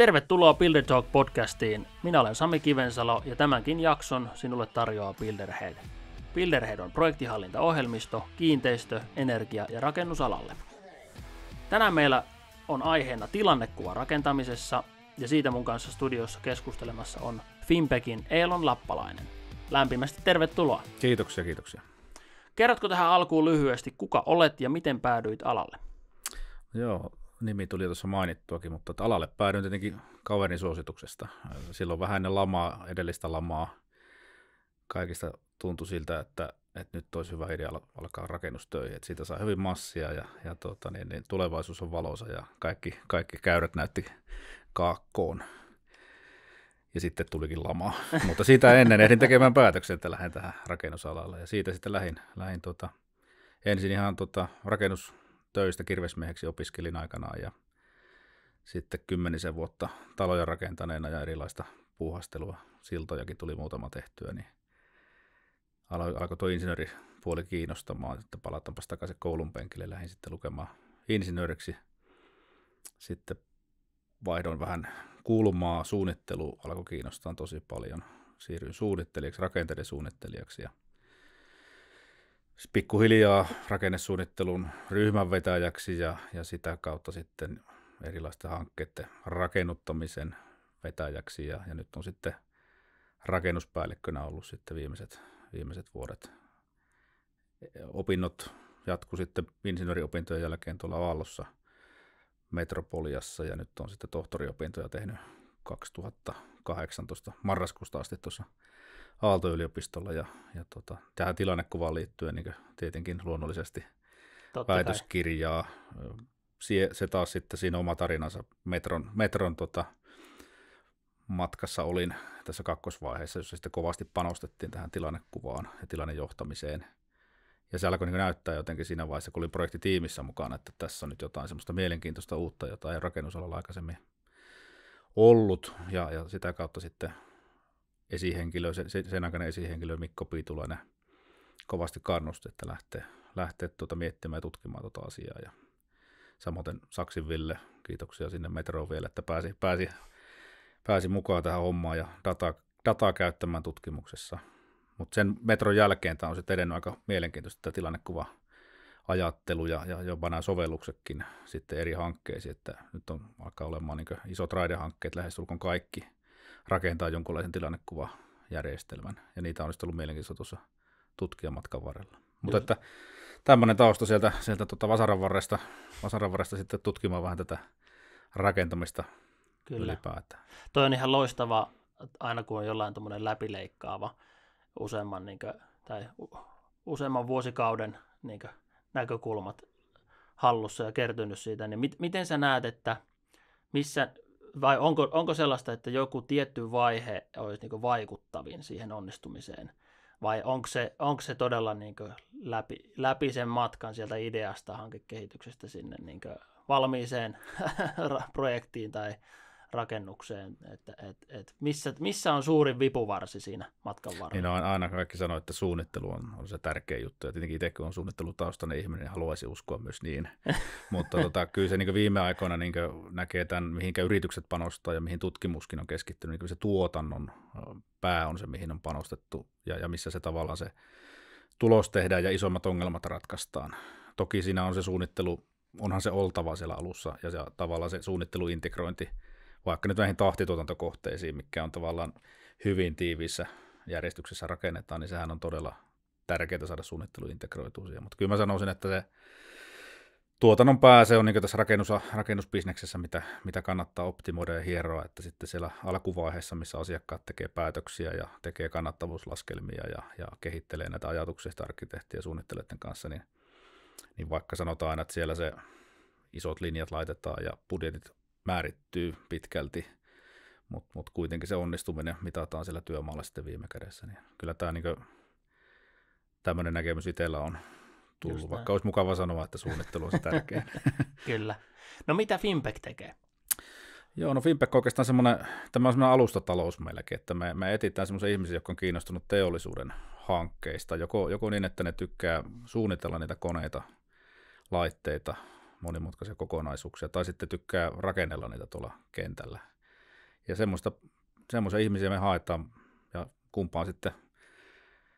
Tervetuloa Builder Talk podcastiin. Minä olen Sami Kivensalo ja tämänkin jakson sinulle tarjoaa Builderhead. Builderhead on projektihallintaohjelmisto kiinteistö-, energia- ja rakennusalalle. Tänään meillä on aiheena tilannekuva rakentamisessa ja siitä mun kanssa studiossa keskustelemassa on Finpekin Eelon Lappalainen. Lämpimästi tervetuloa. Kiitoksia, kiitoksia. Kerrotko tähän alkuun lyhyesti, kuka olet ja miten päädyit alalle? Joo, nimi tuli tuossa mainittuakin, mutta alalle päädyin tietenkin kaverin suosituksesta. Silloin vähän ennen lamaa, edellistä lamaa, kaikista tuntui siltä, että, että nyt olisi hyvä idea alkaa rakennustöihin. Että siitä saa hyvin massia ja, ja tuota, niin, niin tulevaisuus on valoisa ja kaikki, kaikki käyrät näytti kaakkoon. Ja sitten tulikin lama. Mutta siitä ennen ehdin tekemään päätöksen, että lähden tähän rakennusalalle. Ja siitä sitten lähin, lähin tuota, ensin ihan tuota, rakennus töistä kirvesmieheksi opiskelin aikanaan ja sitten kymmenisen vuotta taloja rakentaneena ja erilaista puuhastelua, siltojakin tuli muutama tehtyä, niin alkoi tuo insinööripuoli kiinnostamaan, että palataanpas takaisin koulun penkille, lähdin sitten lukemaan insinööriksi. Sitten vaihdon vähän kulmaa, suunnittelu alkoi kiinnostaa tosi paljon. Siirryin suunnittelijaksi, rakenteiden suunnittelijaksi ja – Siis pikkuhiljaa rakennesuunnittelun ryhmänvetäjäksi ja, ja sitä kautta sitten erilaisten hankkeiden rakennuttamisen vetäjäksi ja, ja nyt on sitten rakennuspäällikkönä ollut sitten viimeiset, viimeiset vuodet. Opinnot jatku sitten insinööriopintojen jälkeen tuolla Aallossa Metropoliassa ja nyt on sitten tohtoriopintoja tehnyt 2018 marraskuusta asti tuossa Aalto-yliopistolla ja, ja tota, tähän tilannekuvaan liittyen niin tietenkin luonnollisesti Totta väitöskirjaa. Kai. Se, se taas sitten siinä oma tarinansa metron, metron tota, matkassa olin tässä kakkosvaiheessa, jossa sitten kovasti panostettiin tähän tilannekuvaan ja tilannejohtamiseen. Ja se alkoi niin näyttää jotenkin siinä vaiheessa, kun olin projektitiimissä mukana, että tässä on nyt jotain semmoista mielenkiintoista uutta, jota ei rakennusalalla aikaisemmin ollut. Ja, ja sitä kautta sitten esihenkilö, sen aikana esihenkilö Mikko Piitulainen kovasti kannusti, että lähtee, lähtee tuota miettimään ja tutkimaan tuota asiaa. Ja samoin Saksin Ville, kiitoksia sinne metroon vielä, että pääsi, pääsi, pääsi mukaan tähän hommaan ja dataa, dataa käyttämään tutkimuksessa. Mutta sen metron jälkeen tämä on sitten edennyt aika mielenkiintoista tämä tilannekuva ajattelu ja, ja jopa nämä sovelluksetkin sitten eri hankkeisiin, että nyt on alkaa olemaan niin isot raidehankkeet lähestulkoon kaikki – rakentaa jonkunlaisen tilannekuvajärjestelmän. Ja niitä on ollut mielenkiintoista tuossa tutkia matkan varrella. Mutta että tämmöinen tausta sieltä, sieltä tuota Vasaran, varresta, Vasaran varresta sitten tutkimaan vähän tätä rakentamista Kyllä. ylipäätään. Toi on ihan loistava, aina kun on jollain tuommoinen läpileikkaava useamman, niin kuin, tai useamman vuosikauden niin kuin, näkökulmat hallussa ja kertynyt siitä, niin mit, miten sä näet, että missä vai onko, onko sellaista, että joku tietty vaihe olisi niin vaikuttavin siihen onnistumiseen? Vai onko se, onko se todella niin läpi, läpi sen matkan sieltä ideasta hankekehityksestä sinne niin valmiiseen projektiin tai rakennukseen, että et, et missä, missä on suurin vipuvarsi siinä matkan varrella. Niin on, no, aina kaikki sanoo, että suunnittelu on, on se tärkeä juttu, ja tietenkin itse kun on suunnittelutaustainen ihminen, niin haluaisi uskoa myös niin, mutta tota, kyllä se niin viime aikoina niin näkee tämän, mihinkä yritykset panostaa ja mihin tutkimuskin on keskittynyt, niin se tuotannon pää on se, mihin on panostettu, ja, ja missä se tavallaan se tulos tehdään ja isommat ongelmat ratkaistaan. Toki siinä on se suunnittelu, onhan se oltava siellä alussa, ja se, tavallaan se suunnitteluintegrointi integrointi vaikka nyt näihin tahtituotantokohteisiin, mikä on tavallaan hyvin tiiviissä järjestyksessä rakennetaan, niin sehän on todella tärkeää saada suunnittelu integroitua siihen. Mutta kyllä mä sanoisin, että se tuotannon pää, se on niin tässä rakennus, rakennusbisneksessä, mitä, mitä kannattaa optimoida ja hieroa, että sitten siellä alkuvaiheessa, missä asiakkaat tekee päätöksiä ja tekee kannattavuuslaskelmia ja, ja kehittelee näitä ajatuksia arkkitehtiä ja suunnittelijoiden kanssa, niin, niin vaikka sanotaan, että siellä se isot linjat laitetaan ja budjetit määrittyy pitkälti, mutta mut kuitenkin se onnistuminen mitataan siellä työmaalla sitten viime kädessä. Niin kyllä tämä niinku, tämmöinen näkemys itsellä on tullut, Just vaikka näin. olisi mukava sanoa, että suunnittelu on tärkeä. tärkein. kyllä. No mitä Fimpec tekee? Joo, no Fimpec on oikeastaan semmoinen, tämä on semmoinen alustatalous meilläkin, että me, me etsitään semmoisia ihmisiä, jotka on kiinnostunut teollisuuden hankkeista, joko, joko niin, että ne tykkää suunnitella niitä koneita, laitteita, monimutkaisia kokonaisuuksia, tai sitten tykkää rakennella niitä tuolla kentällä. Ja semmoista, semmoisia ihmisiä me haetaan, ja kumpaan sitten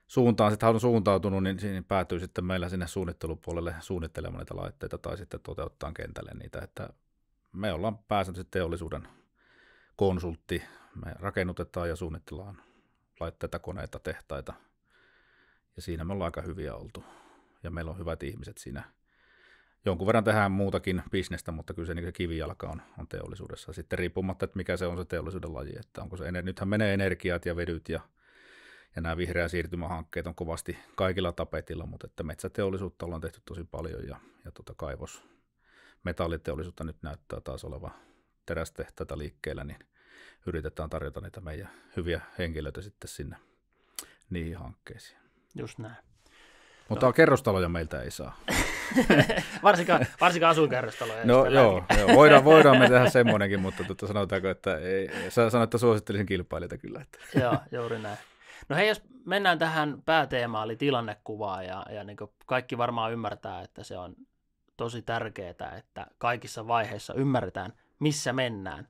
suuntaan sitten on suuntautunut, niin siinä päätyy sitten meillä sinne suunnittelupuolelle suunnittelemaan niitä laitteita tai sitten toteuttaa kentälle niitä, että me ollaan pääsääntöisesti teollisuuden konsultti, me rakennutetaan ja suunnitellaan laitteita, koneita, tehtaita, ja siinä me ollaan aika hyviä oltu. Ja meillä on hyvät ihmiset siinä jonkun verran tehdään muutakin bisnestä, mutta kyllä se, niin se kivijalka on, on teollisuudessa. Sitten riippumatta, että mikä se on se teollisuuden laji, että onko se, nythän menee energiat ja vedyt ja, ja nämä vihreä siirtymähankkeet on kovasti kaikilla tapetilla, mutta että metsäteollisuutta ollaan tehty tosi paljon ja, ja tuota kaivos, metalliteollisuutta nyt näyttää taas oleva tätä liikkeellä, niin yritetään tarjota niitä meidän hyviä henkilöitä sitten sinne niihin hankkeisiin. Just näin. Mutta no. kerrostaloja meiltä ei saa. varsinkaan, varsinkaan asuinkerrostaloja. No joo, joo, voidaan, voidaan me tehdä semmoinenkin, mutta tuota, sanotaanko, että ei, sano, että suosittelisin kilpailijoita kyllä. Että. joo, juuri näin. No hei, jos mennään tähän pääteemaan, eli tilannekuvaa ja, ja niin kaikki varmaan ymmärtää, että se on tosi tärkeää, että kaikissa vaiheissa ymmärretään, missä mennään.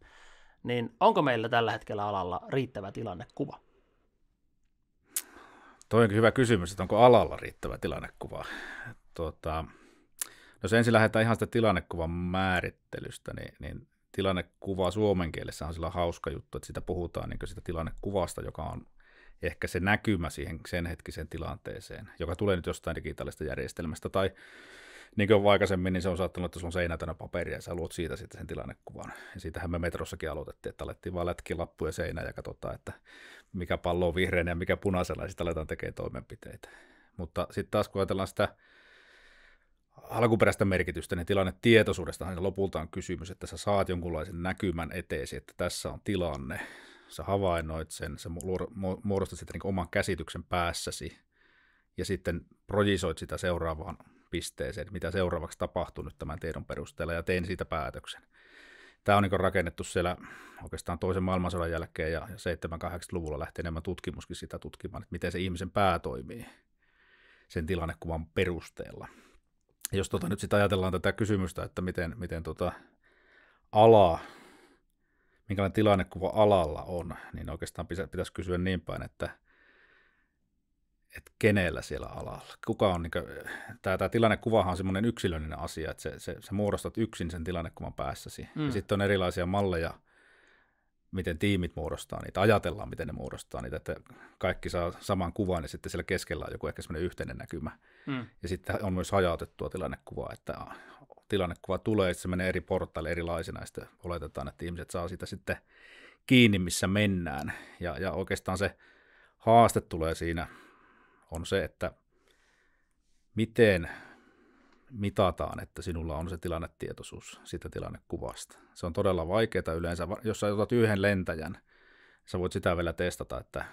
Niin onko meillä tällä hetkellä alalla riittävä tilannekuva? Toinen hyvä kysymys, että onko alalla riittävä tilannekuva. Tuota, jos no ensin lähdetään ihan sitä tilannekuvan määrittelystä, niin, niin tilannekuva suomen kielessä on sillä hauska juttu, että sitä puhutaan niin sitä tilannekuvasta, joka on ehkä se näkymä siihen sen hetkiseen tilanteeseen, joka tulee nyt jostain digitaalista järjestelmästä. Tai niin kuin aikaisemmin, niin se on saattanut, että sulla on seinä täynnä paperia ja sä luot siitä sitten sen tilannekuvan. Ja siitähän me metrossakin aloitettiin, että alettiin vaan lätkiä lappuja seinään ja katsotaan, että mikä pallo on vihreänä ja mikä punaisella ja sitten aletaan tekemään toimenpiteitä. Mutta sitten taas kun ajatellaan sitä alkuperäistä merkitystä, niin tilanne tietoisuudestahan lopulta on kysymys, että sä saat jonkunlaisen näkymän eteesi, että tässä on tilanne, sä havainnoit sen, sä muodostat sitten niin oman käsityksen päässäsi ja sitten projisoit sitä seuraavaan pisteeseen, mitä seuraavaksi tapahtuu nyt tämän tiedon perusteella ja tein siitä päätöksen. Tämä on niin rakennettu siellä oikeastaan toisen maailmansodan jälkeen ja 7-8-luvulla lähti enemmän tutkimuskin sitä tutkimaan, että miten se ihmisen pää toimii sen tilannekuvan perusteella jos tota, nyt sitten ajatellaan tätä kysymystä, että miten, miten tota, ala, minkälainen tilannekuva alalla on, niin oikeastaan pitäisi kysyä niin päin, että, että kenellä siellä alalla. Kuka on, niin kuin, tämä, tämä tilannekuvahan on semmoinen yksilöllinen asia, että se, se, se muodostat yksin sen tilannekuvan päässäsi. Mm. Ja sitten on erilaisia malleja, miten tiimit muodostaa niitä, ajatellaan, miten ne muodostaa niitä, että kaikki saa saman kuvan ja sitten siellä keskellä on joku ehkä semmoinen yhteinen näkymä. Mm. Ja sitten on myös hajautettua tilannekuvaa, että tilannekuva tulee, että se menee eri portaille erilaisina ja sitten oletetaan, että ihmiset saa sitä sitten kiinni, missä mennään. Ja, ja oikeastaan se haaste tulee siinä on se, että miten mitataan, että sinulla on se tilannetietoisuus sitä tilannekuvasta. Se on todella vaikeaa yleensä, jos sä otat yhden lentäjän, sä voit sitä vielä testata, että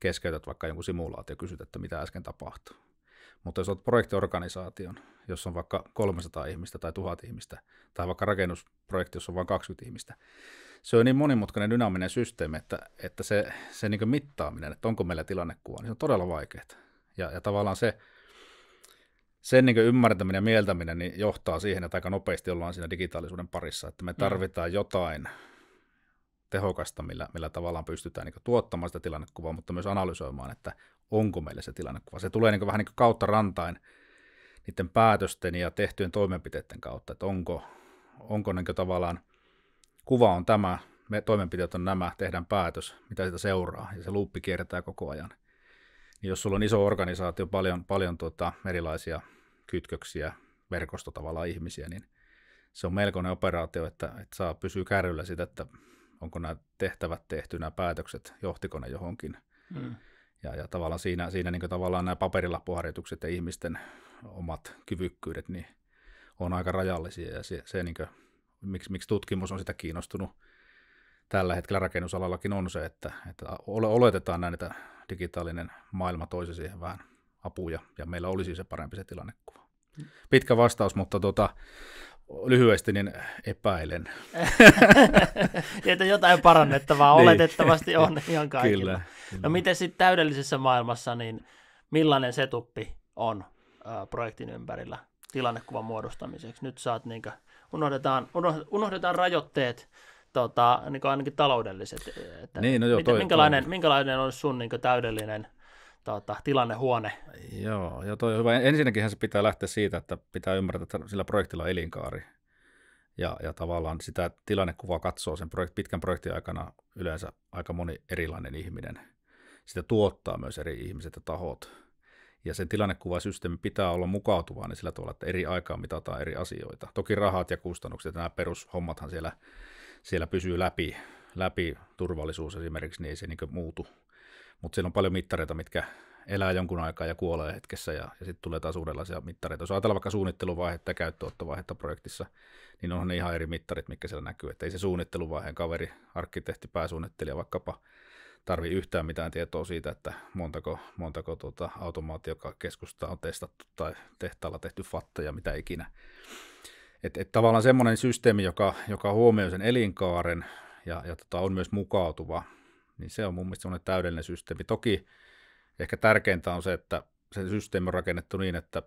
keskeytät vaikka jonkun simulaatio ja kysyt, että mitä äsken tapahtui. Mutta jos olet projektiorganisaation, jossa on vaikka 300 ihmistä tai 1000 ihmistä, tai vaikka rakennusprojekti, jossa on vain 20 ihmistä, se on niin monimutkainen dynaaminen systeemi, että, että se, se niin mittaaminen, että onko meillä tilannekuva, niin se on todella vaikeaa. Ja, ja tavallaan se, sen niin ymmärtäminen ja mieltäminen niin johtaa siihen, että aika nopeasti ollaan siinä digitaalisuuden parissa, että me mm. tarvitaan mm. jotain tehokasta, millä, millä tavallaan pystytään niin tuottamaan sitä tilannekuvaa, mutta myös analysoimaan, että onko meillä se tilannekuva. Se tulee niin vähän niin kautta rantain niiden päätösten ja tehtyjen toimenpiteiden kautta, että onko, onko niin tavallaan kuva on tämä, me toimenpiteet on nämä, tehdään päätös, mitä sitä seuraa, ja se luuppi kiertää koko ajan niin jos sulla on iso organisaatio, paljon, paljon tuota erilaisia kytköksiä, verkosto tavallaan ihmisiä, niin se on melkoinen operaatio, että, että saa pysyä kärryllä sitä, että onko nämä tehtävät tehty, nämä päätökset, johtiko ne johonkin. Mm. Ja, ja tavallaan siinä, siinä niin tavallaan nämä paperilappuharjoitukset ja ihmisten omat kyvykkyydet niin on aika rajallisia. Ja se, se niin kuin, miksi, miksi tutkimus on sitä kiinnostunut tällä hetkellä rakennusalallakin on se, että, että oletetaan näitä digitaalinen maailma toisi siihen vähän apuja, ja meillä olisi siis se parempi se tilannekuva. Pitkä vastaus, mutta tota, lyhyesti niin epäilen. että jotain parannettavaa niin. oletettavasti on ihan kaikilla. Kyllä, no kyllä. No miten sitten täydellisessä maailmassa, niin millainen setuppi on ä, projektin ympärillä tilannekuvan muodostamiseksi? Nyt saat niinkö, unohdetaan, unohdetaan rajoitteet, tota, niin ainakin taloudelliset. Eh, että niin, no joo, miten, toi, minkälainen, toi. minkälainen on sun niin täydellinen tota, tilannehuone? Joo, joo toi on hyvä. Ensinnäkin se pitää lähteä siitä, että pitää ymmärtää, että sillä projektilla on elinkaari. Ja, ja tavallaan sitä tilannekuvaa katsoo sen projekt, pitkän projektin aikana yleensä aika moni erilainen ihminen. Sitä tuottaa myös eri ihmiset ja tahot. Ja sen tilannekuvasysteemi pitää olla mukautuvaa niin sillä tavalla, että eri aikaa mitataan eri asioita. Toki rahat ja kustannukset, nämä perushommathan siellä siellä pysyy läpi, läpi turvallisuus esimerkiksi, niin ei se niin muutu. Mutta siellä on paljon mittareita, mitkä elää jonkun aikaa ja kuolee hetkessä, ja, ja sitten tulee taas uudenlaisia mittareita. Jos ajatellaan vaikka suunnitteluvaihetta ja käyttöottovaihetta projektissa, niin onhan ne ihan eri mittarit, mitkä siellä näkyy. Että ei se suunnitteluvaiheen kaveri, arkkitehti, pääsuunnittelija vaikkapa tarvi yhtään mitään tietoa siitä, että montako, montako tuota automaatiokeskusta on testattu tai tehtaalla tehty fatta ja mitä ikinä. Et, et tavallaan semmoinen systeemi, joka, joka huomioi sen elinkaaren ja, ja tota, on myös mukautuva, niin se on mun mielestä semmoinen täydellinen systeemi. Toki ehkä tärkeintä on se, että se systeemi on rakennettu niin, että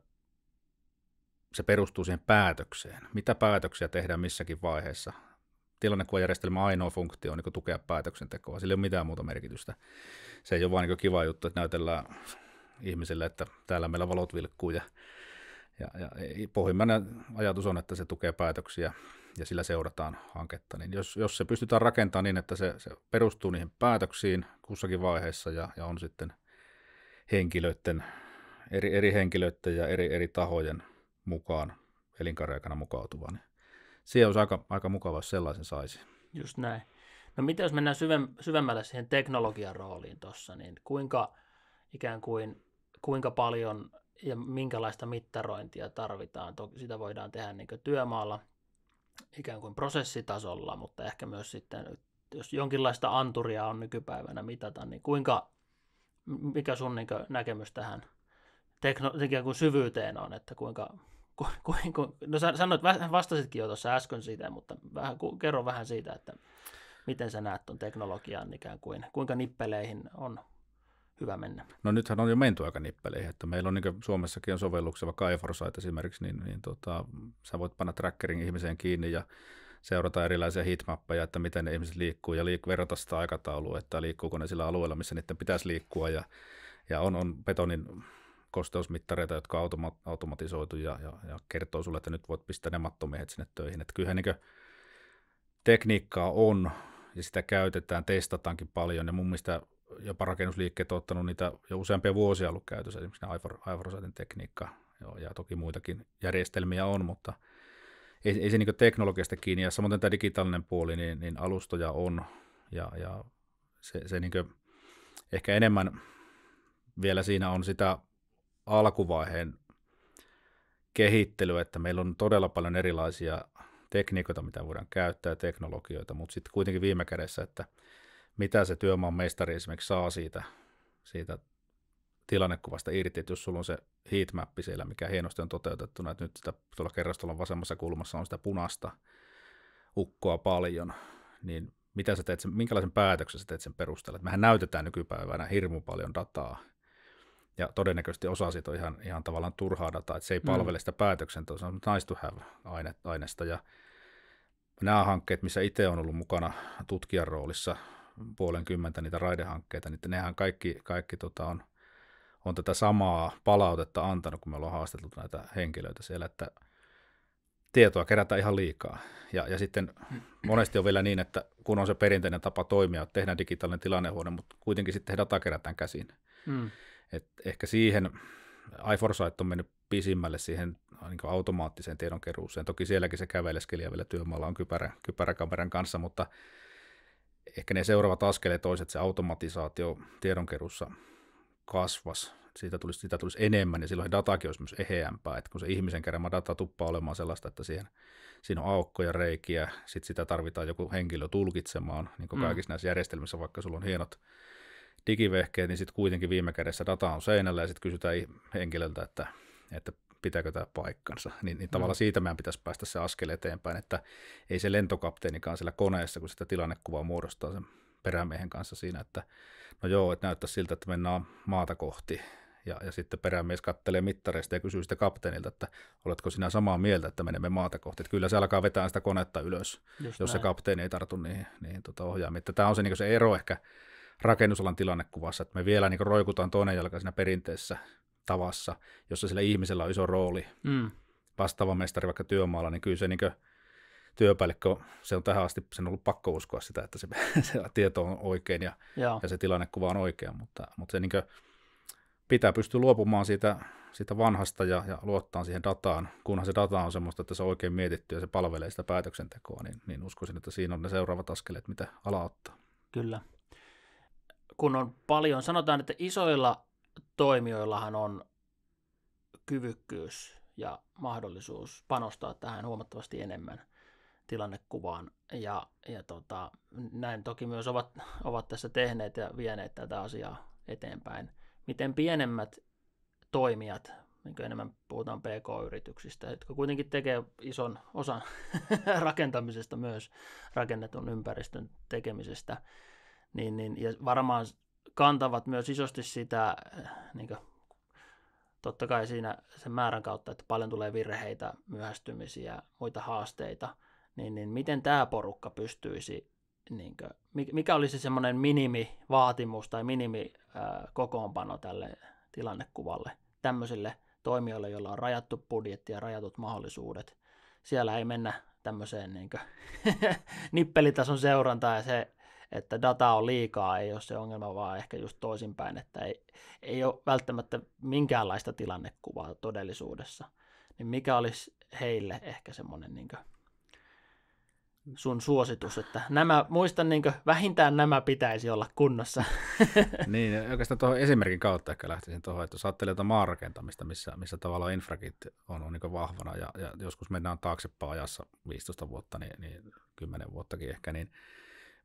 se perustuu siihen päätökseen. Mitä päätöksiä tehdään missäkin vaiheessa? Tilannekuvajärjestelmä ainoa funktio on niin tukea päätöksentekoa. Sillä ei ole mitään muuta merkitystä. Se ei ole vain niin kiva juttu, että näytellään ihmisille, että täällä meillä valot vilkkuu ja ja, ja pohjimmainen ajatus on, että se tukee päätöksiä ja sillä seurataan hanketta. Niin jos, jos se pystytään rakentamaan niin, että se, se perustuu niihin päätöksiin kussakin vaiheessa ja, ja on sitten henkilöiden, eri, eri henkilöiden ja eri, eri tahojen mukaan elinkaariaikana mukautuva, niin se olisi aika, aika mukava, jos sellaisen saisi. Just näin. No mitä jos mennään syvem, syvemmälle siihen teknologian rooliin tuossa, niin kuinka ikään kuin, kuinka paljon ja minkälaista mittarointia tarvitaan. Toki sitä voidaan tehdä niin työmaalla ikään kuin prosessitasolla, mutta ehkä myös sitten, jos jonkinlaista anturia on nykypäivänä mitata, niin kuinka, mikä sun niin näkemys tähän tekno, ikään kuin syvyyteen on, että kuinka, ku, ku, ku, no sä sanoit, vastasitkin jo tuossa äsken siitä, mutta vähän, kerro vähän siitä, että miten sä näet tuon teknologian ikään kuin, kuinka nippeleihin on hyvä mennä. No nythän on jo menty aika nippeleihin, että meillä on niin Suomessakin on sovelluksella vaikka esimerkiksi, niin, niin tota, sä voit panna trackerin ihmiseen kiinni ja seurata erilaisia hitmappeja, että miten ne ihmiset liikkuu ja liik- verrata sitä aikataulua, että liikkuuko ne sillä alueella, missä niiden pitäisi liikkua ja, ja on, on betonin kosteusmittareita, jotka on automa- automatisoitu ja, ja, ja, kertoo sulle, että nyt voit pistää ne mattomiehet sinne töihin. Että kyllähän niin tekniikkaa on ja sitä käytetään, testataankin paljon ja mun mielestä jopa rakennusliikkeet on ottanut niitä jo useampia vuosia ollut käytössä, esimerkiksi Aivorosaitin tekniikka ja toki muitakin järjestelmiä on, mutta ei, ei se niin teknologiasta kiinni. Ja samoin tämä digitaalinen puoli, niin, niin alustoja on ja, ja se, se niin ehkä enemmän vielä siinä on sitä alkuvaiheen kehittelyä, että meillä on todella paljon erilaisia tekniikoita, mitä voidaan käyttää, teknologioita, mutta sitten kuitenkin viime kädessä, että mitä se työmaan mestari esimerkiksi saa siitä, siitä tilannekuvasta irti, että jos sulla on se heatmappi siellä, mikä hienosti on toteutettuna, että nyt sitä tuolla kerrostalon vasemmassa kulmassa on sitä punaista ukkoa paljon, niin mitä sä teet, sen, minkälaisen päätöksen sä teet sen perusteella? Mehän näytetään nykypäivänä hirmu paljon dataa, ja todennäköisesti osa siitä on ihan, ihan tavallaan turhaa dataa, että se ei mm. palvele sitä päätöksen se on nice to have aine, aineesta, ja nämä hankkeet, missä itse on ollut mukana tutkijan roolissa, puolenkymmentä niitä raidehankkeita, niin nehän kaikki, kaikki tota on, on tätä samaa palautetta antanut, kun me ollaan haastateltu näitä henkilöitä siellä, että tietoa kerätään ihan liikaa. Ja, ja sitten monesti on vielä niin, että kun on se perinteinen tapa toimia, että tehdään digitaalinen tilannehuone, mutta kuitenkin sitten data kerätään käsiin. Mm. Et ehkä siihen iForsight on mennyt pisimmälle siihen äh, niin automaattiseen tiedonkeruuseen. Toki sielläkin se käveleskeli vielä työmaalla on kypärä, kypäräkameran kanssa, mutta ehkä ne seuraavat askeleet toiset se automatisaatio tiedonkerussa kasvas, siitä tulisi, sitä tulisi enemmän ja silloin datakin olisi myös eheämpää, että kun se ihmisen keräämä data tuppaa olemaan sellaista, että siihen, siinä on aukkoja, reikiä, sitten sitä tarvitaan joku henkilö tulkitsemaan, niin kuin mm. näissä järjestelmissä, vaikka sulla on hienot digivehkeet, niin sitten kuitenkin viime kädessä data on seinällä ja sitten kysytään henkilöltä, että, että pitääkö tämä paikkansa. Niin, niin mm. tavallaan siitä meidän pitäisi päästä se askel eteenpäin, että ei se lentokapteenikaan siellä koneessa, kun sitä tilannekuvaa muodostaa sen perämiehen kanssa siinä, että no joo, että näyttää siltä, että mennään maata kohti. Ja, ja sitten perämies kattelee mittareista ja kysyy sitä kapteenilta, että oletko sinä samaa mieltä, että menemme maata kohti. Että kyllä se alkaa vetää sitä konetta ylös, Just jos näin. se kapteeni ei tartu niihin, niihin tota ohjaamiin. Että tämä on se, niin se ero ehkä rakennusalan tilannekuvassa, että me vielä niin roikutaan toinen jalka siinä perinteessä tavassa, jossa sillä ihmisellä on iso rooli. Mm. Vastaava mestari vaikka työmaalla, niin kyllä se niin työpäällikkö, se on tähän asti, sen ollut pakko uskoa sitä, että se, se tieto on oikein ja, Joo. ja se tilannekuva on oikea, mutta, mutta se niin pitää pystyä luopumaan siitä, siitä vanhasta ja, ja luottaa siihen dataan, kunhan se data on semmoista, että se on oikein mietitty ja se palvelee sitä päätöksentekoa, niin, niin uskoisin, että siinä on ne seuraavat askeleet, mitä ala ottaa. Kyllä. Kun on paljon, sanotaan, että isoilla toimijoillahan on kyvykkyys ja mahdollisuus panostaa tähän huomattavasti enemmän tilannekuvaan. Ja, ja tota, näin toki myös ovat, ovat tässä tehneet ja vieneet tätä asiaa eteenpäin. Miten pienemmät toimijat, niin enemmän puhutaan PK-yrityksistä, jotka kuitenkin tekee ison osan rakentamisesta myös, rakennetun ympäristön tekemisestä, niin, niin, ja varmaan kantavat myös isosti sitä, eh, niin kuin, totta kai siinä sen määrän kautta, että paljon tulee virheitä, myöhästymisiä, muita haasteita, niin, niin miten tämä porukka pystyisi, niin kuin, mikä olisi semmoinen minimivaatimus tai minimikokoonpano eh, tälle tilannekuvalle tämmöisille toimijoille, joilla on rajattu budjetti ja rajatut mahdollisuudet. Siellä ei mennä tämmöiseen niin kuin, nippelitason seurantaan ja se että dataa on liikaa, ei ole se ongelma, vaan ehkä just toisinpäin, että ei, ei ole välttämättä minkäänlaista tilannekuvaa todellisuudessa. Niin mikä olisi heille ehkä semmoinen niin sun suositus, että nämä, muistan niin kuin, vähintään nämä pitäisi olla kunnossa. niin, oikeastaan tuohon esimerkin kautta ehkä lähtisin tuohon, että jos ajattelee jotain maanrakentamista, missä, missä tavallaan infrakit on, on niin vahvana ja, ja, joskus mennään taaksepäin ajassa 15 vuotta, niin, niin 10 vuottakin ehkä, niin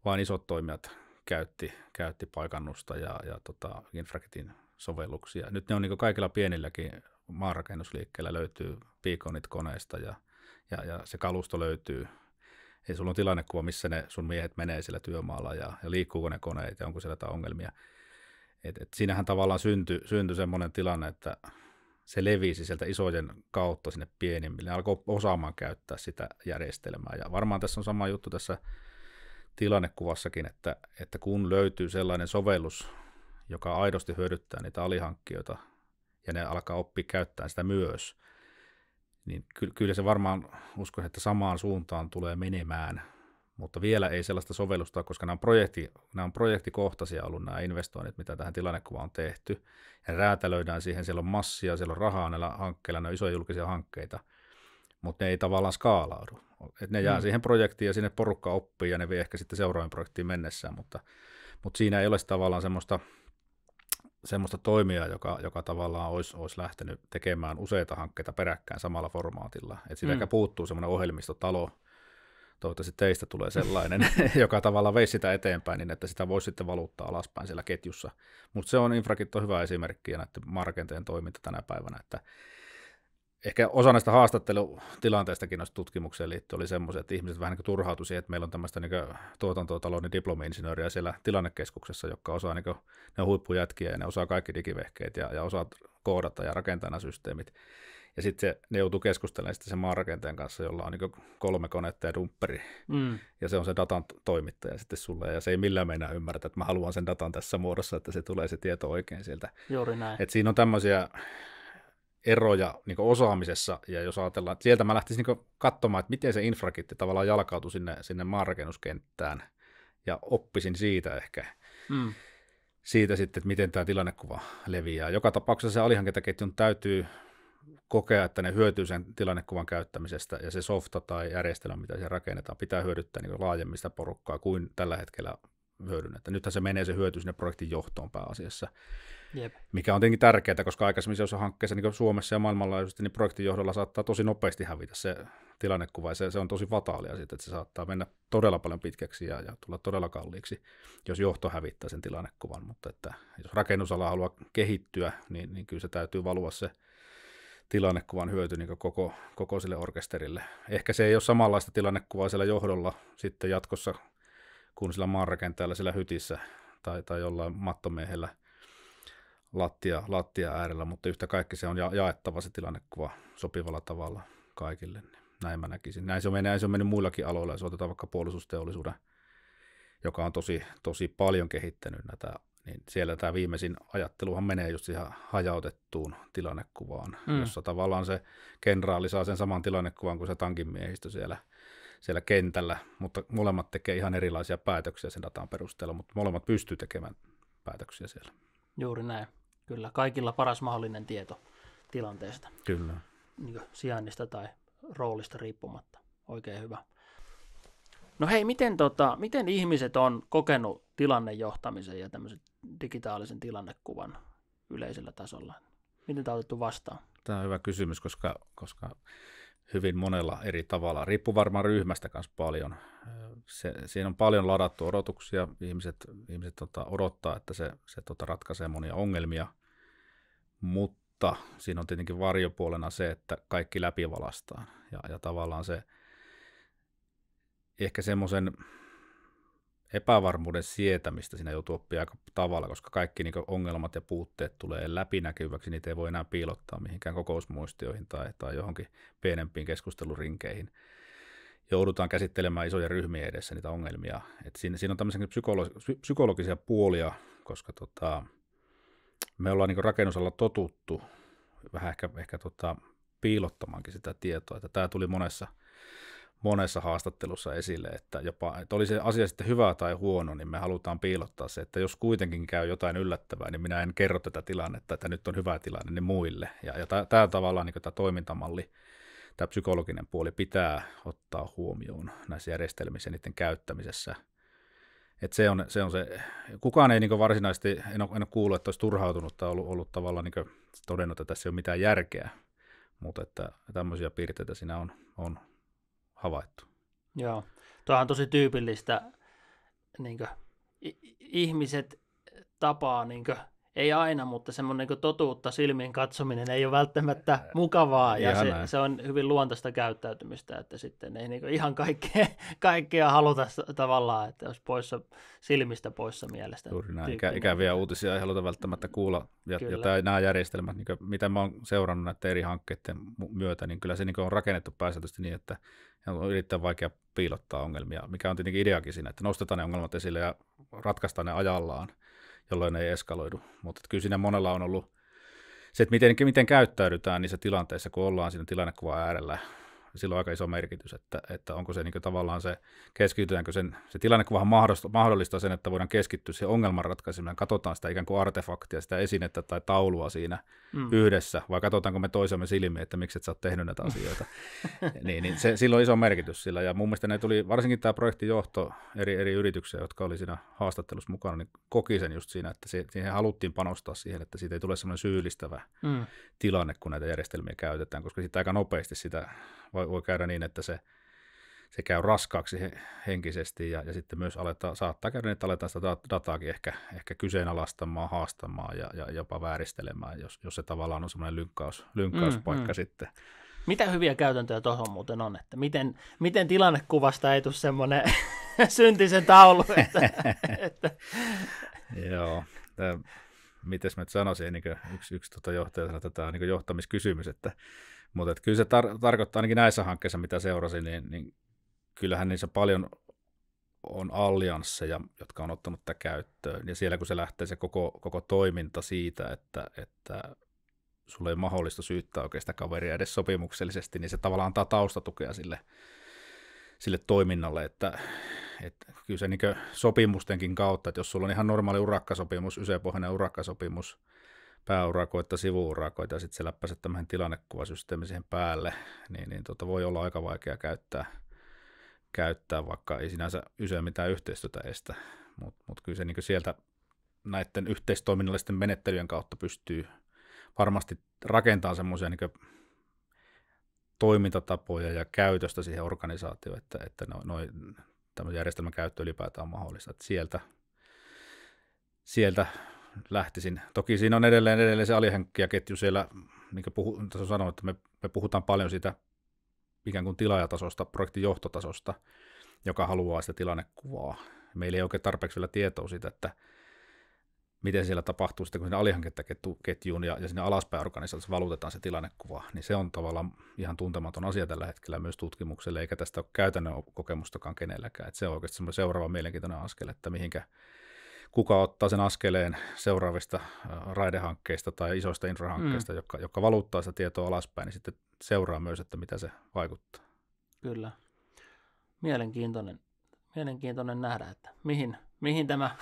vain isot toimijat käytti, käytti paikannusta ja, ja tota, Infraketin sovelluksia. Nyt ne on niin kaikilla pienilläkin maanrakennusliikkeellä löytyy piikonit koneista ja, ja, ja se kalusto löytyy. Ei sulla on tilannekuva, missä ne sun miehet menee sillä työmaalla ja, ja liikkuuko ne koneet ja onko siellä jotain ongelmia. Et, et siinähän tavallaan syntyi synty semmoinen tilanne, että se levisi sieltä isojen kautta sinne pienimmille. Ne alkoi osaamaan käyttää sitä järjestelmää. Ja varmaan tässä on sama juttu tässä tilannekuvassakin, että, että kun löytyy sellainen sovellus, joka aidosti hyödyttää niitä alihankkijoita ja ne alkaa oppia käyttää sitä myös, niin ky- kyllä se varmaan uskon, että samaan suuntaan tulee menemään, mutta vielä ei sellaista sovellusta, koska nämä on, projekti, nämä on projektikohtaisia ollut nämä investoinnit, mitä tähän tilannekuvaan on tehty, ja räätälöidään siihen, siellä on massia, siellä on rahaa näillä hankkeilla, ne on isoja julkisia hankkeita, mutta ne ei tavallaan skaalaudu. Että ne jää mm. siihen projektiin ja sinne porukka oppii ja ne vie ehkä sitten seuraavaan projektiin mennessään, mutta, mutta siinä ei ole tavallaan semmoista, semmoista toimijaa, joka, joka tavallaan olisi, olisi lähtenyt tekemään useita hankkeita peräkkäin samalla formaatilla. Et siitä mm. puuttuu semmoinen ohjelmistotalo, toivottavasti teistä tulee sellainen, joka tavallaan veisi sitä eteenpäin, niin että sitä voisi sitten valuuttaa alaspäin siellä ketjussa. Mutta se on infrakitto hyvä esimerkki ja näiden markenteen toiminta tänä päivänä, että ehkä osa näistä haastattelutilanteistakin noista tutkimukseen liittyen oli semmoisia, että ihmiset vähän niin turhautuivat siihen, että meillä on tämmöistä niin tuotantotalouden diplomi-insinööriä siellä tilannekeskuksessa, joka osaa niin ne huippujätkiä ja ne osaa kaikki digivehkeet ja, ja osaa koodata ja rakentaa nämä systeemit. Ja sitten se, ne joutuu keskustelemaan sitten sen maanrakenteen kanssa, jolla on niin kolme konetta ja dumpperi. Mm. Ja se on se datan toimittaja sitten sulle. Ja se ei millään meinaa ymmärtää, että mä haluan sen datan tässä muodossa, että se tulee se tieto oikein sieltä. Juuri näin. Et siinä on tämmöisiä eroja niin osaamisessa, ja jos ajatellaan, että sieltä mä lähtisin niin katsomaan, että miten se infrakitti tavallaan jalkautui sinne, sinne maanrakennuskenttään, ja oppisin siitä ehkä. Mm. Siitä sitten, että miten tämä tilannekuva leviää. Joka tapauksessa se alihankintaketjun täytyy kokea, että ne hyötyy sen tilannekuvan käyttämisestä, ja se softa tai järjestelmä, mitä siellä rakennetaan, pitää hyödyttää niin laajemmista porukkaa kuin tällä hetkellä hyödynnetään. Nythän se menee se hyöty sinne projektin johtoon pääasiassa. Jep. mikä on tietenkin tärkeää, koska aikaisemmissa jos hankkeessa niin Suomessa ja maailmanlaajuisesti, niin projektin johdolla saattaa tosi nopeasti hävitä se tilannekuva, ja se, se on tosi fataalia siitä, että se saattaa mennä todella paljon pitkäksi ja, ja tulla todella kalliiksi, jos johto hävittää sen tilannekuvan, mutta että jos rakennusala haluaa kehittyä, niin, niin kyllä se täytyy valua se tilannekuvan hyöty niin koko, koko sille orkesterille. Ehkä se ei ole samanlaista tilannekuvaa siellä johdolla sitten jatkossa, kun sillä maanrakentajalla siellä hytissä tai, tai jollain mattomiehellä – lattia, lattia äärellä, mutta yhtä kaikki se on ja, jaettava se tilannekuva sopivalla tavalla kaikille. Niin näin mä näkisin. Näin se on mennyt, näin se on mennyt muillakin aloilla, jos otetaan vaikka puolustusteollisuuden, joka on tosi, tosi paljon kehittänyt näitä, niin siellä tämä viimeisin ajatteluhan menee just ihan hajautettuun tilannekuvaan, mm. jossa tavallaan se kenraali saa sen saman tilannekuvan kuin se tankin miehistö siellä, siellä kentällä, mutta molemmat tekee ihan erilaisia päätöksiä sen datan perusteella, mutta molemmat pystyy tekemään päätöksiä siellä. Juuri näin. Kyllä, kaikilla paras mahdollinen tieto tilanteesta. Kyllä. Niin sijainnista tai roolista riippumatta. Oikein hyvä. No hei, miten, tota, miten ihmiset on kokenut tilannejohtamisen ja tämmöisen digitaalisen tilannekuvan yleisellä tasolla? Miten tämä on otettu vastaan? Tämä on hyvä kysymys, koska, koska hyvin monella eri tavalla. Riippuu varmaan ryhmästä kanssa paljon. Se, siinä on paljon ladattu odotuksia. Ihmiset, ihmiset tota, odottaa, että se, se tota, ratkaisee monia ongelmia – mutta siinä on tietenkin varjopuolena se, että kaikki läpivalastaan ja, ja tavallaan se ehkä semmoisen epävarmuuden sietämistä siinä joutuu oppia aika tavalla, koska kaikki niin ongelmat ja puutteet tulee läpinäkyväksi, niitä ei voi enää piilottaa mihinkään kokousmuistioihin tai, tai johonkin pienempiin keskustelurinkeihin. Joudutaan käsittelemään isoja ryhmiä edessä niitä ongelmia. Et siinä, siinä on tämmöisiä psykolo- psykologisia puolia, koska tota, me ollaan niin rakennusalalla totuttu vähän ehkä, ehkä tota, piilottamaankin sitä tietoa. Että tämä tuli monessa, monessa haastattelussa esille, että jopa, että oli se asia sitten hyvä tai huono, niin me halutaan piilottaa se, että jos kuitenkin käy jotain yllättävää, niin minä en kerro tätä tilannetta, että nyt on hyvä tilanne niin muille. Ja, ja tämä tavallaan niin tämä toimintamalli, tämä psykologinen puoli pitää ottaa huomioon näissä järjestelmissä ja niiden käyttämisessä – et se, on, se on se, kukaan ei niin varsinaisesti, en ole, en ole kuullut, että olisi turhautunut tai ollut, ollut tavallaan niin todennut, että tässä ei ole mitään järkeä, mutta että tämmöisiä piirteitä siinä on, on havaittu. Joo, tuo on tosi tyypillistä, niin kuin, ihmiset tapaa niin kuin, ei aina, mutta semmoinen niin totuutta silmiin katsominen ei ole välttämättä mukavaa ja se, se, on hyvin luontaista käyttäytymistä, että sitten ei niin ihan kaikkea, kaikkea haluta tavallaan, että olisi poissa silmistä poissa mielestä. Juuri näin, Ikä, ikäviä uutisia ei haluta välttämättä kuulla ja, ja tämä, nämä järjestelmät, niin kuin, mitä mä olen seurannut näiden eri hankkeiden myötä, niin kyllä se niin on rakennettu pääsääntöisesti niin, että on erittäin vaikea piilottaa ongelmia, mikä on tietenkin ideakin siinä, että nostetaan ne ongelmat esille ja ratkaistaan ne ajallaan jolloin ei eskaloidu. Mutta kyllä siinä monella on ollut se, että miten, miten käyttäydytään niissä tilanteissa, kun ollaan siinä tilannekuvan äärellä, sillä on aika iso merkitys, että, että onko se niin kuin, tavallaan se, keskitytäänkö sen, se tilanne vähän mahdollistaa sen, että voidaan keskittyä siihen ongelman katsotaan sitä ikään kuin artefaktia, sitä esinettä tai taulua siinä mm. yhdessä, vai katsotaanko me toisemme silmiin, että miksi et sä oot tehnyt näitä asioita. niin, niin se, sillä on iso merkitys sillä, ja mun mielestä ne tuli, varsinkin tämä projektijohto eri, eri yrityksiä, jotka oli siinä haastattelussa mukana, niin koki sen just siinä, että siihen haluttiin panostaa siihen, että siitä ei tule semmoinen syyllistävä mm. tilanne, kun näitä järjestelmiä käytetään, koska sitten aika nopeasti sitä voi voi käydä niin, että se, se käy raskaaksi henkisesti ja, ja sitten myös aletaan, saattaa käydä, niin, että aletaan sitä dataakin ehkä, ehkä kyseenalaistamaan, haastamaan ja, ja jopa vääristelemään, jos, jos se tavallaan on semmoinen lynkkaus, lynkkauspaikka mm, mm. sitten. Mitä hyviä käytäntöjä tuohon muuten on? Että miten, miten tilannekuvasta ei tule semmoinen syntisen taulu? Että, että... Joo. Tämä, mites mä nyt sanoisin, niin yksi, yksi tuota johtaja sanoi, että tämä on niin johtamiskysymys, että mutta kyllä se tar- tarkoittaa ainakin näissä hankkeissa, mitä seurasin, niin, niin kyllähän niissä paljon on alliansseja, jotka on ottanut tätä käyttöön. Ja siellä kun se lähtee se koko, koko toiminta siitä, että, että sulle ei ole mahdollista syyttää oikeastaan kaveria edes sopimuksellisesti, niin se tavallaan antaa taustatukea sille, sille toiminnalle, että, että kyllä se niin sopimustenkin kautta, että jos sulla on ihan normaali urakkasopimus, ysepohjainen urakkasopimus, pääurakoita, sivuurakoita ja sitten se läppäset tämmöinen tilannekuvasysteemi siihen päälle, niin, niin tota, voi olla aika vaikea käyttää, käyttää, vaikka ei sinänsä usein mitään yhteistyötä estä, mutta mut kyllä se niin sieltä näiden yhteistoiminnallisten menettelyjen kautta pystyy varmasti rakentamaan semmoisia niin toimintatapoja ja käytöstä siihen organisaatioon, että, että no, noi, tämmöisen järjestelmän käyttö ylipäätään on mahdollista. Että sieltä, sieltä lähtisin. Toki siinä on edelleen, edelleen se alihankkijaketju siellä, niin kuin puhu, tässä sanoin, että me, me puhutaan paljon siitä ikään kuin tilaajatasosta, projektin johtotasosta, joka haluaa sitä tilannekuvaa. Meillä ei oikein tarpeeksi vielä tietoa siitä, että miten siellä tapahtuu sitten, kun sinne alihankintaketjuun ja, ja sinne alaspäin organisaatiossa valutetaan se tilannekuva, niin se on tavallaan ihan tuntematon asia tällä hetkellä myös tutkimukselle, eikä tästä ole käytännön kokemustakaan kenelläkään. Että se on oikeasti seuraava mielenkiintoinen askel, että mihinkä, kuka ottaa sen askeleen seuraavista äh, raidehankkeista tai isoista infrahankkeista, mm. jotka, jotka valuuttaa sitä tietoa alaspäin, niin sitten seuraa myös, että mitä se vaikuttaa. Kyllä. Mielenkiintoinen, mielenkiintoinen nähdä, että mihin, mihin tämä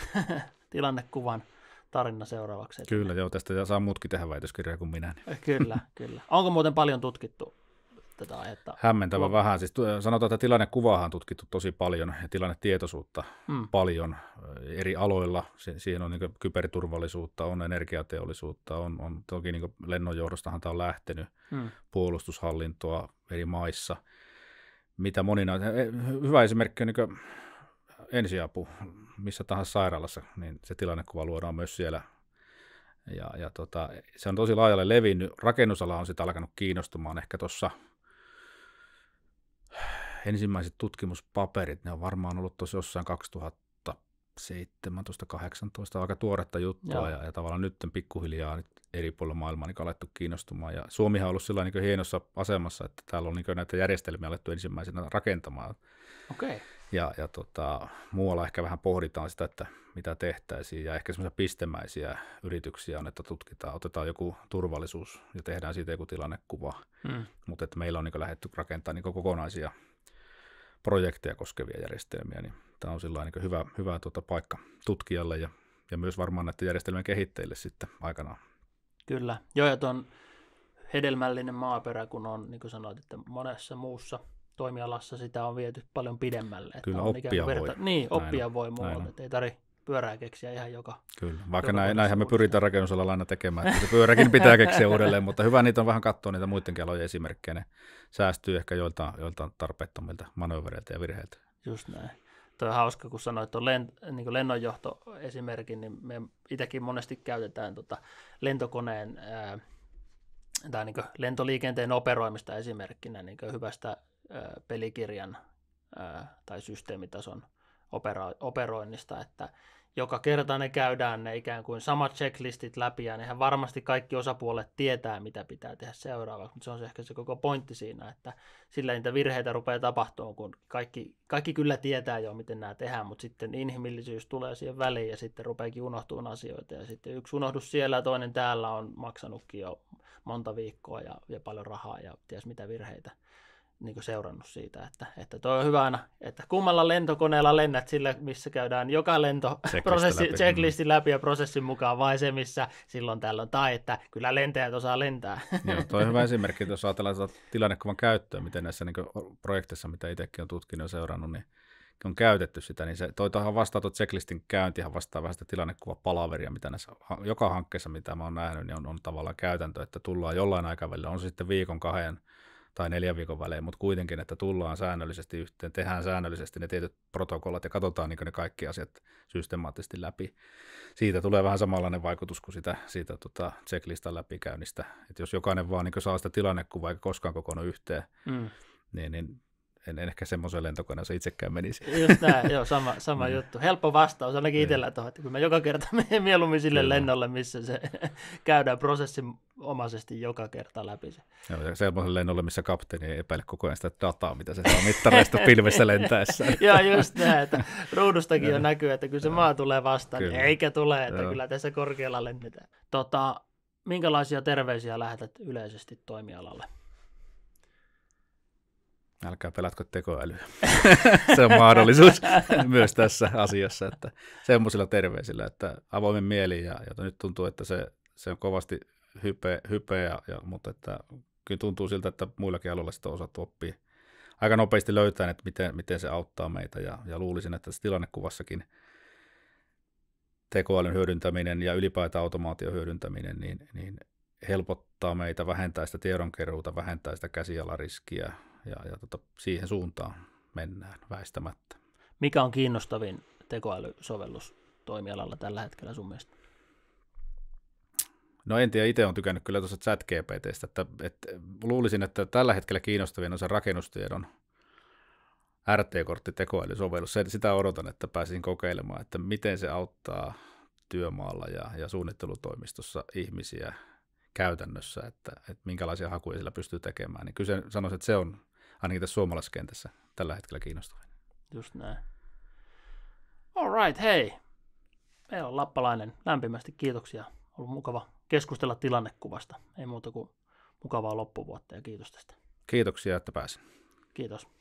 tilannekuvan tarina seuraavaksi. Kyllä, joo, tästä saa muutkin tehdä väitöskirjaa kuin minä. Niin. Kyllä, kyllä. Onko muuten paljon tutkittu tätä aihetta. Hämmentävä Lop... vähän. Siis sanotaan, että tilannekuvaahan on tutkittu tosi paljon ja tilannetietoisuutta mm. paljon eh, eri aloilla. Si- siihen on niin kyberturvallisuutta, on energiateollisuutta, on, on toki niin lennonjohdostahan tämä on lähtenyt, mm. puolustushallintoa eri maissa. Mitä monina... Eh, eh, hyvä esimerkki on niin ensiapu missä tahansa sairaalassa, niin se tilannekuva luodaan myös siellä ja, ja tota, se on tosi laajalle levinnyt. Rakennusala on sitä alkanut kiinnostumaan ehkä tuossa ensimmäiset tutkimuspaperit, ne on varmaan ollut tuossa jossain 2017-2018, aika tuoretta juttua, ja, ja tavallaan nyt pikkuhiljaa eri puolilla maailmaa niin alettu kiinnostumaan. Ja Suomihan on ollut sillä niin hienossa asemassa, että täällä on niin näitä järjestelmiä alettu ensimmäisenä rakentamaan. Okei. Okay ja, ja tota, muualla ehkä vähän pohditaan sitä, että mitä tehtäisiin ja ehkä semmoisia pistemäisiä yrityksiä on, että tutkitaan, otetaan joku turvallisuus ja tehdään siitä joku tilannekuva, mm. mutta että meillä on niin lähdetty rakentamaan niin kokonaisia projekteja koskevia järjestelmiä, niin tämä on niin hyvä, hyvä tuota paikka tutkijalle ja, ja myös varmaan näiden järjestelmien kehittäjille sitten aikanaan. Kyllä, joo ja tuon hedelmällinen maaperä, kun on, niin kuin sanoit, että monessa muussa – toimialassa sitä on viety paljon pidemmälle. Että Kyllä on oppia verta... Niin, oppia voi muualta, että ei tarvitse pyörää keksiä ihan joka... Kyllä, vaikka joka näin, näinhän me pyritään rakennusalalla aina tekemään, että pyöräkin pitää keksiä uudelleen, mutta hyvä niitä on vähän katsoa niitä muidenkin alojen esimerkkejä, ne säästyy ehkä joiltain, joiltain tarpeettomilta manöövereiltä ja virheiltä. Just näin. Tuo on hauska, kun sanoit tuon len, niin lennonjohto esimerkin, niin me itsekin monesti käytetään tota lentokoneen ää, tai niin lentoliikenteen operoimista esimerkkinä niin hyvästä pelikirjan tai systeemitason operoinnista, että joka kerta ne käydään ne ikään kuin samat checklistit läpi ja nehän varmasti kaikki osapuolet tietää, mitä pitää tehdä seuraavaksi, mutta se on se ehkä se koko pointti siinä, että sillä niitä virheitä rupeaa tapahtumaan, kun kaikki, kaikki kyllä tietää jo, miten nämä tehdään, mutta sitten inhimillisyys tulee siihen väliin ja sitten rupeakin unohtumaan asioita ja sitten yksi unohdus siellä ja toinen täällä on maksanutkin jo monta viikkoa ja, ja paljon rahaa ja ties mitä virheitä niin kuin seurannut siitä, että, että tuo on hyvä aina, että kummalla lentokoneella lennät sillä, missä käydään joka lento prosessi, läpi. Mm. checklisti läpi ja prosessin mukaan, vai se, missä silloin tällöin, tai että kyllä lentäjät osaa lentää. Joo, tuo on hyvä esimerkki, jos ajatellaan tilannekuvan käyttöä, miten näissä niin projekteissa, mitä itsekin on tutkinut ja seurannut, niin on käytetty sitä, niin se toitahan vastaa tuo checklistin ihan vastaa vähän sitä tilannekuvapalaveria, mitä näissä, joka hankkeessa, mitä mä oon nähnyt, niin on, on tavallaan käytäntö, että tullaan jollain aikavälillä, on se sitten viikon, kahden, tai neljän viikon välein, mutta kuitenkin, että tullaan säännöllisesti yhteen, tehdään säännöllisesti ne tietyt protokollat ja katsotaan niin ne kaikki asiat systemaattisesti läpi. Siitä tulee vähän samanlainen vaikutus kuin sitä, siitä tota checklistan läpikäynnistä. Et jos jokainen vaan niin saa sitä tilannekuvaa eikä koskaan kokonaan yhteen, mm. niin, niin en, en ehkä semmoisen lentokoneessa itsekään menisi. Just näin, joo, sama, sama mm. juttu. Helppo vastaus ainakin niin. itsellä tuohon, että kun mä joka kerta menen mieluummin sille Kyllä. lennolle, missä se käydään prosessin omaisesti joka kerta läpi se. Joo, ja semmoisen lennolle, missä kapteeni ei epäile koko ajan sitä dataa, mitä se saa mittareista pilvessä lentäessä. joo, just näin, että ruudustakin jo näkyy, että kyllä se maa tulee vastaan, niin kyllä. eikä tule, että joo. kyllä tässä korkealla lennetään. Tota, minkälaisia terveisiä lähetät yleisesti toimialalle? Älkää pelätkö tekoälyä. se on mahdollisuus myös tässä asiassa, että semmoisilla terveisillä, että avoimen mieli ja, ja nyt tuntuu, että se, se on kovasti hypeä, hypeä ja, mutta että kyllä tuntuu siltä, että muillakin alueilla sitä on osattu oppia aika nopeasti löytää, että miten, miten se auttaa meitä ja, ja luulisin, että tässä tilannekuvassakin tekoälyn hyödyntäminen ja ylipäätään automaation hyödyntäminen, niin, niin helpottaa meitä, vähentää sitä tiedonkeruuta, vähentää sitä käsialariskiä, ja, ja tota, siihen suuntaan mennään väistämättä. Mikä on kiinnostavin tekoälysovellus toimialalla tällä hetkellä sun mielestä? No en tiedä, itse olen tykännyt kyllä tuossa chat GPTstä, että, että luulisin, että tällä hetkellä kiinnostavin on se rakennustiedon RT-kortti tekoälysovellus. Sitä odotan, että pääsin kokeilemaan, että miten se auttaa työmaalla ja, ja suunnittelutoimistossa ihmisiä käytännössä, että, että minkälaisia hakuja sillä pystyy tekemään. Niin kyllä sanoisin, että se on ainakin tässä suomalaiskentässä tällä hetkellä kiinnostavin. Just näin. All right, hei. Meillä on Lappalainen. Lämpimästi kiitoksia. Ollut mukava keskustella tilannekuvasta. Ei muuta kuin mukavaa loppuvuotta ja kiitos tästä. Kiitoksia, että pääsin. Kiitos.